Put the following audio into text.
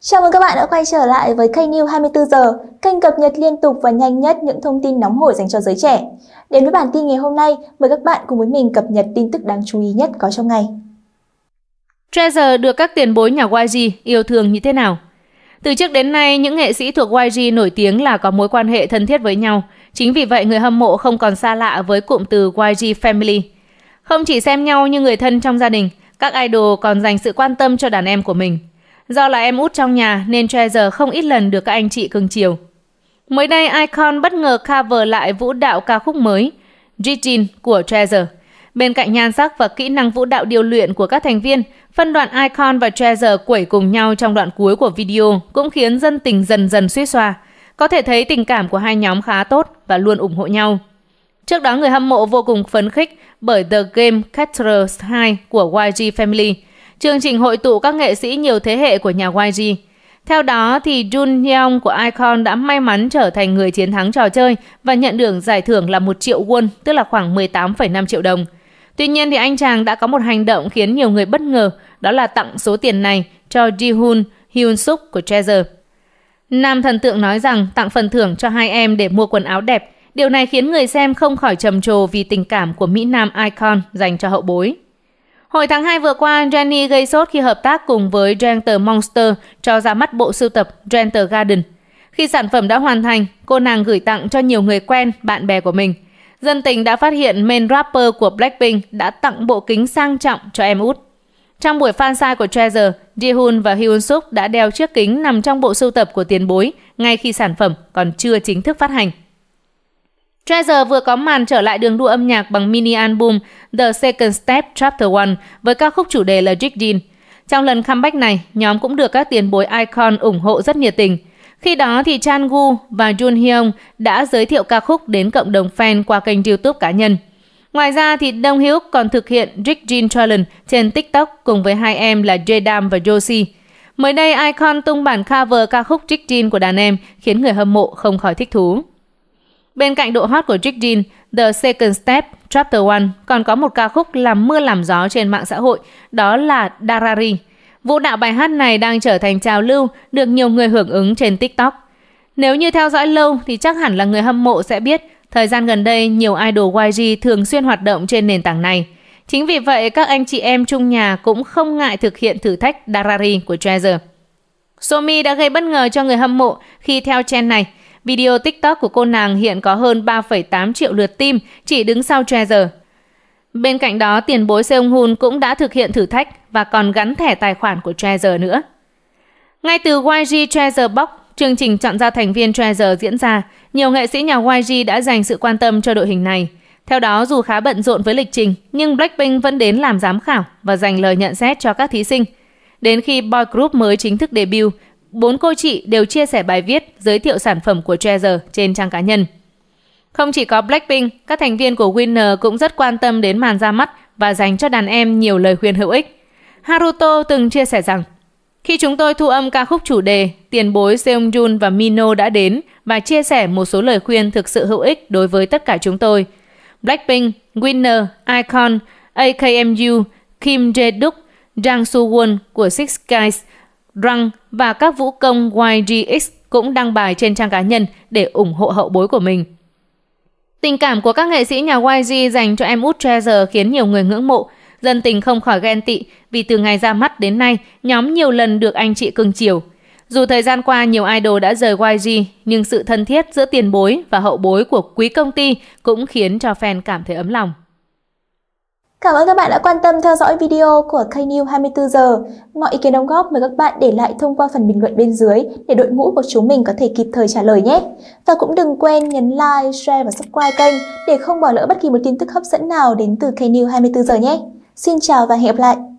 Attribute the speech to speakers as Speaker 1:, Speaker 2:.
Speaker 1: Chào mừng các bạn đã quay trở lại với kênh New 24 giờ, kênh cập nhật liên tục và nhanh nhất những thông tin nóng hổi dành cho giới trẻ. Đến với bản tin ngày hôm nay, mời các bạn cùng với mình cập nhật tin tức đáng chú ý nhất có trong ngày.
Speaker 2: Treasure được các tiền bối nhà YG yêu thương như thế nào? Từ trước đến nay, những nghệ sĩ thuộc YG nổi tiếng là có mối quan hệ thân thiết với nhau. Chính vì vậy, người hâm mộ không còn xa lạ với cụm từ YG Family. Không chỉ xem nhau như người thân trong gia đình, các idol còn dành sự quan tâm cho đàn em của mình – Do là em út trong nhà nên Treasure không ít lần được các anh chị cưng chiều. Mới đây Icon bất ngờ cover lại vũ đạo ca khúc mới Jijin của Treasure. Bên cạnh nhan sắc và kỹ năng vũ đạo điều luyện của các thành viên, phân đoạn Icon và Treasure quẩy cùng nhau trong đoạn cuối của video cũng khiến dân tình dần dần suy xoa. Có thể thấy tình cảm của hai nhóm khá tốt và luôn ủng hộ nhau. Trước đó người hâm mộ vô cùng phấn khích bởi The Game Caterers 2 của YG Family – chương trình hội tụ các nghệ sĩ nhiều thế hệ của nhà YG. Theo đó thì Jun Hyung của Icon đã may mắn trở thành người chiến thắng trò chơi và nhận được giải thưởng là 1 triệu won, tức là khoảng 18,5 triệu đồng. Tuy nhiên thì anh chàng đã có một hành động khiến nhiều người bất ngờ, đó là tặng số tiền này cho Ji-hun Hyun Suk của Treasure. Nam thần tượng nói rằng tặng phần thưởng cho hai em để mua quần áo đẹp. Điều này khiến người xem không khỏi trầm trồ vì tình cảm của Mỹ Nam Icon dành cho hậu bối. Hồi tháng 2 vừa qua, Jenny gây sốt khi hợp tác cùng với Gentle Monster cho ra mắt bộ sưu tập Gentle Garden. Khi sản phẩm đã hoàn thành, cô nàng gửi tặng cho nhiều người quen, bạn bè của mình. Dân tình đã phát hiện main rapper của Blackpink đã tặng bộ kính sang trọng cho em út. Trong buổi fan sai của Treasure, Jihoon và Hyun Suk đã đeo chiếc kính nằm trong bộ sưu tập của tiền bối ngay khi sản phẩm còn chưa chính thức phát hành. Treasure vừa có màn trở lại đường đua âm nhạc bằng mini album The Second Step Chapter One với ca khúc chủ đề là Jig Dean. Trong lần comeback này, nhóm cũng được các tiền bối icon ủng hộ rất nhiệt tình. Khi đó thì Chan Gu và Jun Hyung đã giới thiệu ca khúc đến cộng đồng fan qua kênh YouTube cá nhân. Ngoài ra thì Đông Hiếu còn thực hiện Jig Jin Challenge trên TikTok cùng với hai em là Jae và Josie. Mới đây, Icon tung bản cover ca khúc Jig Jin của đàn em khiến người hâm mộ không khỏi thích thú. Bên cạnh độ hot của Jig Jin, The Second Step, Chapter one còn có một ca khúc làm mưa làm gió trên mạng xã hội, đó là Darari. Vũ đạo bài hát này đang trở thành trào lưu, được nhiều người hưởng ứng trên TikTok. Nếu như theo dõi lâu thì chắc hẳn là người hâm mộ sẽ biết, thời gian gần đây nhiều idol YG thường xuyên hoạt động trên nền tảng này. Chính vì vậy, các anh chị em chung nhà cũng không ngại thực hiện thử thách Darari của Treasure. Somi đã gây bất ngờ cho người hâm mộ khi theo trend này – Video TikTok của cô nàng hiện có hơn 3,8 triệu lượt tim, chỉ đứng sau Treasure. Bên cạnh đó, tiền bối Seung Hun cũng đã thực hiện thử thách và còn gắn thẻ tài khoản của Treasure nữa. Ngay từ YG Treasure Box, chương trình chọn ra thành viên Treasure diễn ra, nhiều nghệ sĩ nhà YG đã dành sự quan tâm cho đội hình này. Theo đó, dù khá bận rộn với lịch trình, nhưng Blackpink vẫn đến làm giám khảo và dành lời nhận xét cho các thí sinh. Đến khi boy group mới chính thức debut, Bốn cô chị đều chia sẻ bài viết giới thiệu sản phẩm của Treasure trên trang cá nhân. Không chỉ có Blackpink, các thành viên của Winner cũng rất quan tâm đến màn ra mắt và dành cho đàn em nhiều lời khuyên hữu ích. Haruto từng chia sẻ rằng, khi chúng tôi thu âm ca khúc chủ đề, tiền bối Seung và Mino đã đến và chia sẻ một số lời khuyên thực sự hữu ích đối với tất cả chúng tôi. Blackpink, Winner, Icon, AKMU, Kim Jae-duk, Jang Soo-won của Six Guys – Răng và các vũ công YGX cũng đăng bài trên trang cá nhân để ủng hộ hậu bối của mình. Tình cảm của các nghệ sĩ nhà YG dành cho em út Treasure khiến nhiều người ngưỡng mộ, dân tình không khỏi ghen tị vì từ ngày ra mắt đến nay, nhóm nhiều lần được anh chị cưng chiều. Dù thời gian qua nhiều idol đã rời YG, nhưng sự thân thiết giữa tiền bối và hậu bối của quý công ty cũng khiến cho fan cảm thấy ấm lòng.
Speaker 1: Cảm ơn các bạn đã quan tâm theo dõi video của Knew 24 giờ. Mọi ý kiến đóng góp mời các bạn để lại thông qua phần bình luận bên dưới để đội ngũ của chúng mình có thể kịp thời trả lời nhé. Và cũng đừng quên nhấn like, share và subscribe kênh để không bỏ lỡ bất kỳ một tin tức hấp dẫn nào đến từ Knew 24 giờ nhé. Xin chào và hẹn gặp lại!